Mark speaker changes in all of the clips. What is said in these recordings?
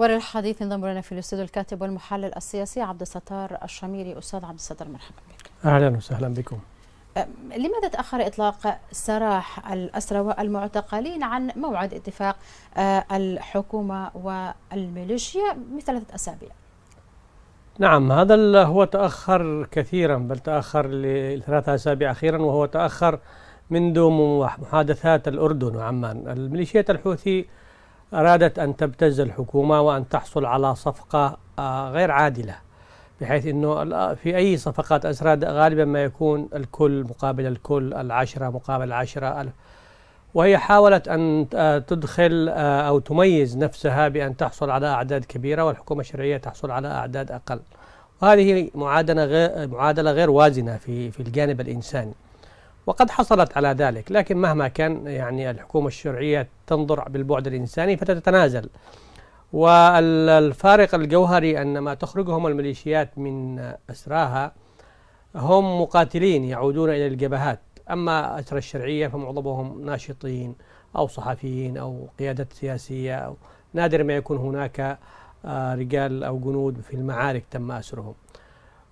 Speaker 1: وللحديث انضم لنا في الاستوديو الكاتب والمحلل السياسي عبد الستار الشميري استاذ عبد الستار مرحبا
Speaker 2: بك اهلا وسهلا بكم
Speaker 1: لماذا تأخر إطلاق سراح الأسرى والمعتقلين عن موعد اتفاق آه، الحكومة والميليشيا بثلاثة أسابيع؟
Speaker 2: نعم هذا هو تأخر كثيرا بل تأخر لثلاثة أسابيع أخيرا وهو تأخر منذ محادثات الأردن وعمان الميليشيات الحوثي أرادت أن تبتز الحكومة وأن تحصل على صفقة آه، غير عادلة بحيث أنه آه، في أي صفقات أسرى غالبا ما يكون الكل مقابل الكل العشرة مقابل العشرة ألف وهي حاولت أن آه، تدخل أو تميز نفسها بأن تحصل على أعداد كبيرة والحكومة الشرعية تحصل على أعداد أقل وهذه معادلة غير, معادلة غير وازنة في, في الجانب الإنساني وقد حصلت على ذلك لكن مهما كان يعني الحكومة الشرعية تنظر بالبعد الإنساني فتتنازل والفارق الجوهري أن ما تخرجهم الميليشيات من أسراها هم مقاتلين يعودون إلى الجبهات أما أسر الشرعية فمعظمهم ناشطين أو صحفيين أو قيادة سياسية أو نادر ما يكون هناك آه، رجال أو جنود في المعارك تم أسرهم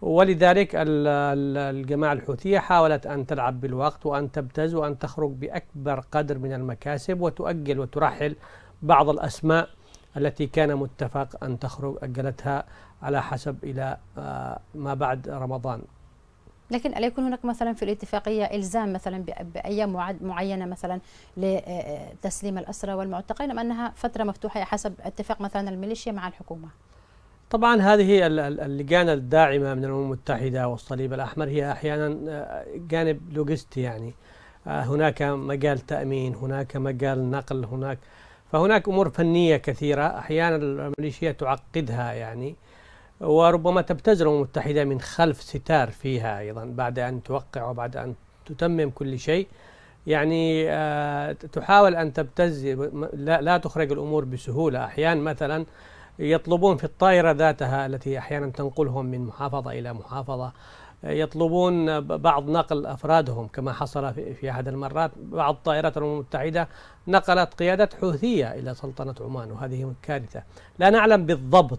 Speaker 2: ولذلك الجماعة الحوثية حاولت أن تلعب بالوقت وأن تبتز وأن تخرج بأكبر قدر من المكاسب وتؤجل وترحل بعض الأسماء التي كان متفق أن تخرج أجلتها على حسب إلى آه، ما بعد رمضان
Speaker 1: لكن ألا يكون هناك مثلا في الاتفاقية إلزام مثلا بأيام معينة مثلا لتسليم آه، آه، الأسرى والمعتقلين أم أنها فترة مفتوحة حسب اتفاق مثلا الميليشيا مع الحكومة؟
Speaker 2: طبعا هذه اللجان الداعمة من الأمم المتحدة والصليب الأحمر هي أحيانا آه، جانب لوجستي يعني آه، هناك مجال تأمين هناك مجال نقل هناك فهناك أمور فنية كثيرة أحيانا الميليشيا تعقدها يعني وربما تبتزر الأمم المتحدة من خلف ستار فيها أيضا بعد أن توقع وبعد أن تتمم كل شيء يعني آه، تحاول أن تبتز لا تخرج الأمور بسهولة أحيانا مثلا يطلبون في الطائرة ذاتها التي أحيانا تنقلهم من محافظة إلى محافظة يطلبون بعض نقل أفرادهم كما حصل في أحد المرات بعض الطائرات الأمم المتحدة نقلت قيادات حوثية إلى سلطنة عمان وهذه كارثة لا نعلم بالضبط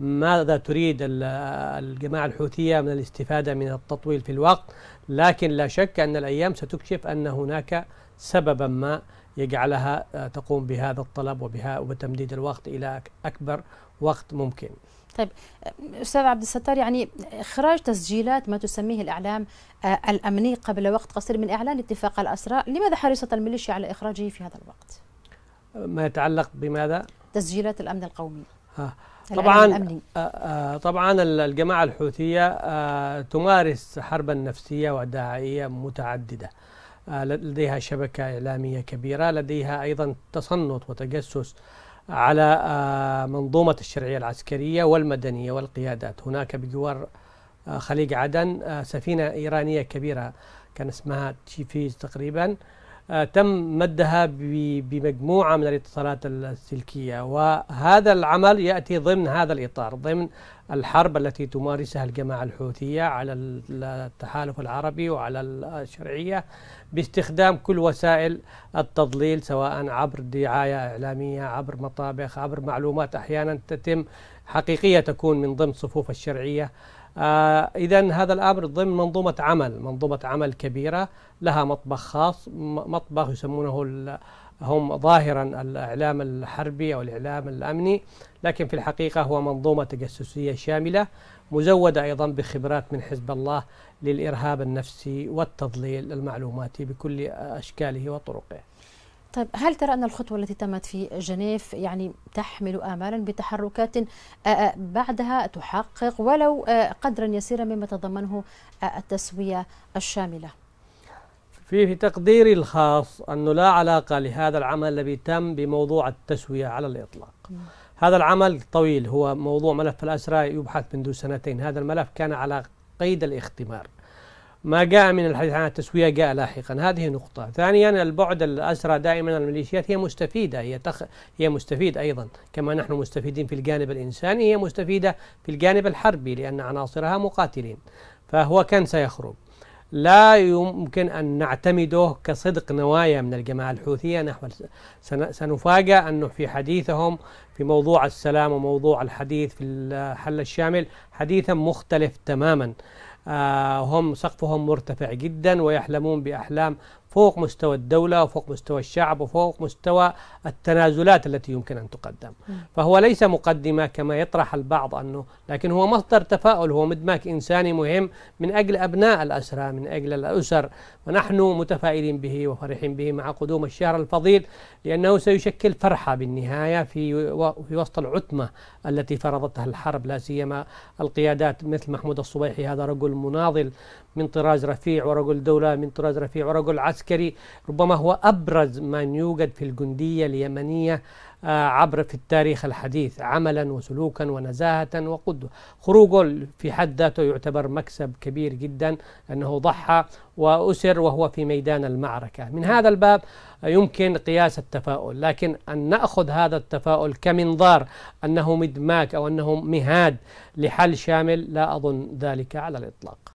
Speaker 2: ماذا تريد الجماعة الحوثية من الاستفادة من التطويل في الوقت لكن لا شك أن الأيام ستكشف أن هناك سببا ما يجعلها آه، تقوم بهذا الطلب وبها وبتمديد الوقت الى اكبر وقت ممكن.
Speaker 1: طيب آه، استاذ عبد الستار يعني اخراج تسجيلات ما تسميه الاعلام آه، الامني قبل وقت قصير من اعلان اتفاق الاسرى، لماذا حرصت الميليشيا على اخراجه في هذا الوقت؟
Speaker 2: ما يتعلق بماذا؟
Speaker 1: تسجيلات الامن القومي. ها.
Speaker 2: طبعا طبعا الجماعه الحوثيه تمارس حربا نفسيه وداعيه متعدده. آه، لديها شبكة إعلامية كبيرة لديها أيضا تصنت وتجسس على آه، منظومة الشرعية العسكرية والمدنية والقيادات هناك بجوار آه، خليج عدن سفينة إيرانية كبيرة كان اسمها تشيفيز تقريبا آه، تم مدها بمجموعة من الاتصالات السلكية وهذا العمل يأتي ضمن هذا الإطار ضمن الحرب التي تمارسها الجماعة الحوثية على التحالف العربي وعلى الشرعية باستخدام كل وسائل التضليل سواء عبر دعاية إعلامية عبر مطابخ عبر معلومات أحيانا تتم حقيقية تكون من ضمن صفوف الشرعية آه إذا هذا الأمر ضمن منظومة عمل منظومة عمل كبيرة لها مطبخ خاص مطبخ يسمونه هم ظاهرا الإعلام الحربي أو الإعلام الأمني لكن في الحقيقة هو منظومة تجسسية شاملة مزودة أيضا بخبرات من حزب الله للإرهاب النفسي والتضليل المعلوماتي بكل أشكاله وطرقه
Speaker 1: طيب هل ترى أن الخطوة التي تمت في جنيف يعني تحمل آمالا بتحركات آه، آه، بعدها تحقق ولو آه، قدرا يسيرا مما تضمنه التسوية الشاملة
Speaker 2: في في تقديري الخاص أنه لا علاقة لهذا العمل الذي تم بموضوع التسوية على الإطلاق م. هذا العمل طويل هو موضوع ملف الأسرى يبحث منذ سنتين هذا الملف كان على قيد الاختمار ما جاء من الحديث عن التسوية جاء لاحقا هذه نقطة ثانيا البعد الأسرى دائما الميليشيات هي مستفيدة هي, تخ... هي مستفيد أيضا كما نحن مستفيدين في الجانب الإنساني هي مستفيدة في الجانب الحربي لأن عناصرها مقاتلين فهو كان سيخرج لا يمكن أن نعتمده كصدق نوايا من الجماعة الحوثية نحو سنفاجأ أنه في حديثهم في موضوع السلام وموضوع الحديث في الحل الشامل حديثا مختلف تماما آه، هم سقفهم مرتفع جدا ويحلمون بأحلام فوق مستوى الدولة وفوق مستوى الشعب وفوق مستوى التنازلات التي يمكن أن تقدم فهو ليس مقدمة كما يطرح البعض أنه لكن هو مصدر تفاؤل هو مدماك إنساني مهم من أجل أبناء الأسرى من أجل الأسر ونحن متفائلين به وفرحين به مع قدوم الشهر الفضيل لأنه سيشكل فرحة بالنهاية في, في وسط العتمة التي فرضتها الحرب لا سيما القيادات مثل محمود الصبيحي هذا رجل مناضل من طراز رفيع ورجل دولة من طراز رفيع ورجل عسكري العسكري ربما هو أبرز من يوجد في الجندية اليمنية آه، عبر في التاريخ الحديث عملا وسلوكا ونزاهة وقدوة خروجه في حد ذاته يعتبر مكسب كبير جدا أنه ضحى وأسر وهو في ميدان المعركة من هذا الباب يمكن قياس التفاؤل لكن أن نأخذ هذا التفاؤل كمنظار أنه مدماك أو أنه مهاد لحل شامل لا أظن ذلك على الإطلاق